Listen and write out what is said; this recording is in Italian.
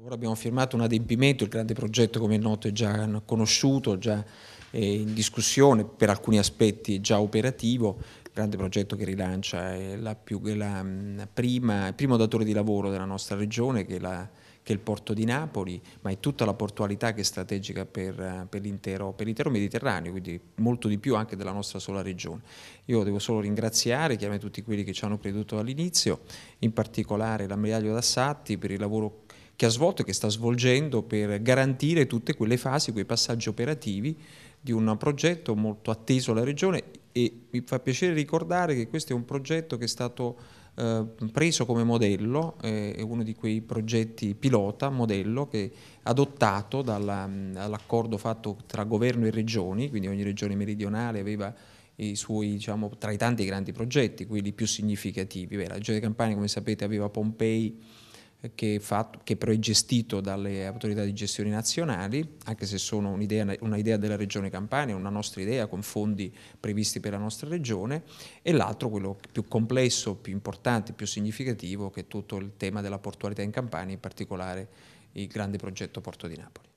Ora abbiamo firmato un adempimento, il grande progetto come è noto è già conosciuto, già in discussione, per alcuni aspetti già operativo, il grande progetto che rilancia è la più, la mm, prima, il primo datore di lavoro della nostra regione che è, la, che è, il porto di Napoli, ma è tutta la portualità che è strategica per, per l'intero Mediterraneo, quindi molto di più anche della nostra sola regione. Io devo solo ringraziare chiaramente tutti quelli che ci hanno creduto all'inizio, in particolare l'ammiraglio Dassatti per il lavoro che ha svolto e che sta svolgendo per garantire tutte quelle fasi, quei passaggi operativi di un progetto molto atteso alla Regione e mi fa piacere ricordare che questo è un progetto che è stato eh, preso come modello, eh, è uno di quei progetti pilota, modello, che adottato dall'accordo mm, fatto tra governo e regioni, quindi ogni regione meridionale aveva i suoi, diciamo, tra i tanti grandi progetti, quelli più significativi. Beh, la Regione Campania, come sapete, aveva Pompei, che, fatto, che, però è gestito dalle autorità di gestione nazionali, anche se sono un'idea, un'idea della Regione Campania, una nostra idea con fondi previsti per la nostra Regione, e l'altro, quello più complesso, più importante, più significativo, che è tutto il tema della portualità in Campania, in particolare il grande progetto Porto di Napoli.